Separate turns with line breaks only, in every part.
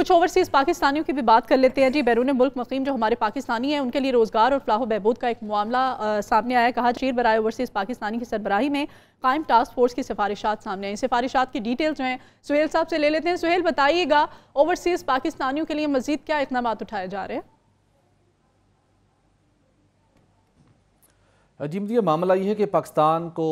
کچھ اوورسیز پاکستانیوں کی بھی بات کر لیتے ہیں جی بیرون ملک مقیم جو ہمارے پاکستانی ہیں ان کے لیے روزگار اور فلاح و بہبود کا ایک معاملہ سامنے آیا کہا چیر برائے اوورسیز پاکستانی کی سربراہی میں قائم ٹاسک فورس کی سفارشات سامنے آئیں سفارشات کی ڈیٹیل جو ہیں سہیل صاحب سے لے لیتے ہیں سہیل بتائیے گا اوورسیز پاکستانیوں کے لیے مزید کیا اقدامات اٹھائے جا رہے ہیں
جی مجھے معاملہ یہ ہے کہ پاکستان کو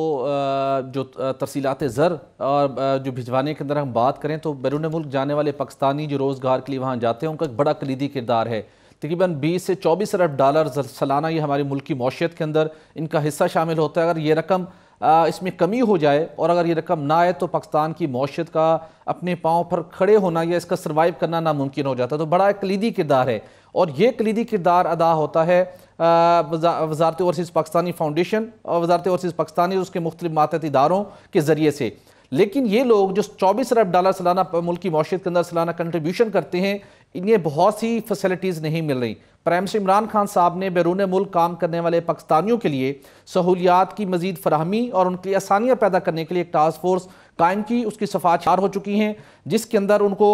جو ترسیلات زر اور جو بھجوانے کے اندر ہم بات کریں تو بیرون ملک جانے والے پاکستانی جو روزگار کے لیے وہاں جاتے ہیں ان کا ایک بڑا کلیدی کردار ہے تقریباً بیس سے چوبیس ارب ڈالر سلانہ یہ ہماری ملکی معیشت کے اندر ان کا حصہ شامل ہوتا ہے اگر یہ رقم اس میں کمی ہو جائے اور اگر یہ رقم نہ آئے تو پاکستان کی معیشت کا اپنے پاؤں پر کھڑے ہونا یا اس کا سروائیو کرنا ناممکن ہو جاتا ہے تو بڑا ایک کلیدی کردار ہے اور یہ کلیدی کردار ادا ہوتا ہے وزارت اورسیز پاکستانی فاؤنڈیشن اور وزارت اورسیز پاکستانی اس کے مختلف ماتت اداروں کے ذریعے سے لیکن یہ لوگ جو چوبیس ارب ڈالر سالانہ ملکی معاشیت معیشت کے اندر سالانہ کنٹریبیوشن کرتے ہیں انہیں بہت سی فیسلٹیز نہیں مل رہی پرائم سے عمران خان صاحب نے بیرون ملک کام کرنے والے پاکستانیوں کے لیے سہولیات کی مزید فراہمی اور ان کے لیے آسانیاں پیدا کرنے کے لیے ایک ٹاسک فورس قائم کی اس کی صفحات چار ہو چکی ہیں جس کے اندر ان کو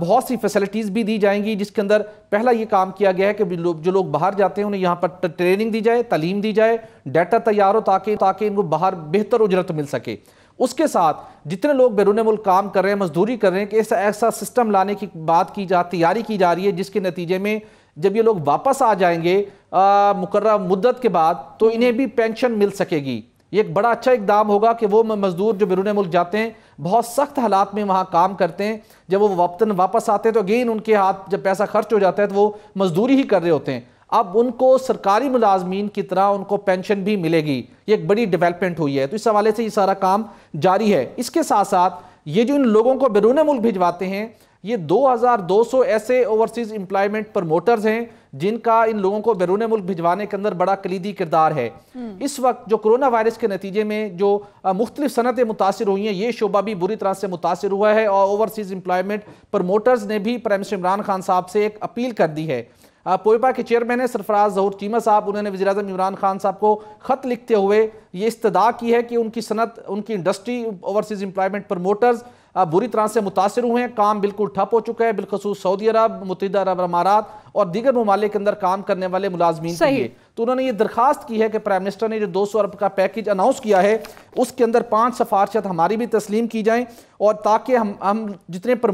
بہت سی فیسلٹیز بھی دی جائیں گی جس کے اندر پہلا یہ کام کیا گیا ہے کہ جو لوگ باہر جاتے ہیں انہیں یہاں پر ٹریننگ دی جائے تعلیم دی جائے ڈیٹا تیار ہو تاکہ تاکہ ان کو باہر بہتر اجرت مل سکے اس کے ساتھ جتنے لوگ بیرون ملک کام کر رہے ہیں مزدوری کر رہے ہیں کہ ایسا سسٹم لانے کی بات کی جا تیاری کی جا رہی ہے جس کے نتیجے میں جب یہ لوگ واپس آ جائیں گے مقررہ مدت کے بعد تو انہیں بھی پینشن مل سکے گی یہ ایک بڑا اچھا اقدام ہوگا کہ وہ مزدور جو بیرون ملک جاتے ہیں بہت سخت حالات میں وہاں کام کرتے ہیں جب وہ واپس آتے ہیں تو اگین ان کے ہاتھ جب پیسہ خرچ ہو جاتا ہے تو وہ مزدوری ہی کر رہے ہوتے ہیں اب ان کو سرکاری ملازمین کی طرح ان کو پینشن بھی ملے گی یہ ایک بڑی ڈیولپمنٹ ہوئی ہے تو اس حوالے سے یہ سارا کام جاری ہے اس کے ساتھ ساتھ یہ جو ان لوگوں کو بیرون ملک بھیجواتے ہیں یہ دو ہزار دو سو ایسے اوورسیز امپلائمنٹ پرموٹرز ہیں جن کا ان لوگوں کو بیرون ملک بھجوانے کے اندر بڑا کلیدی کردار ہے اس وقت جو کرونا وائرس کے نتیجے میں جو مختلف صنعتیں متاثر ہوئی ہیں یہ شعبہ بھی بری طرح سے متاثر ہوا ہے اور اوورسیز امپلائمنٹ پرموٹرز نے بھی پرائمس عمران خان صاحب سے ایک اپیل کر دی ہے پوئپا کے چیئرمین ہے سرفراز ظہور چیمہ صاحب انہوں نے وزیراعظم عمران خان صاحب کو خط لکھتے ہوئے یہ استدعا کی ہے کہ ان کی صنعت ان کی انڈسٹری اوورسیز امپلائمنٹ پرموٹرز بری طرح سے متاثر ہوئے ہیں کام بالکل ٹھپ ہو چکا ہے بالخصوص سعودی عرب متحدہ عرب امارات اور دیگر ممالک کے اندر کام کرنے والے ملازمین کے لیے تو انہوں نے یہ درخواست کی ہے کہ پرائم منسٹر نے جو دو سو ارب کا پیکیج اناؤنس کیا ہے اس کے اندر پانچ سفارشت ہماری بھی تسلیم کی جائیں اور تاکہ ہم ہم جتنے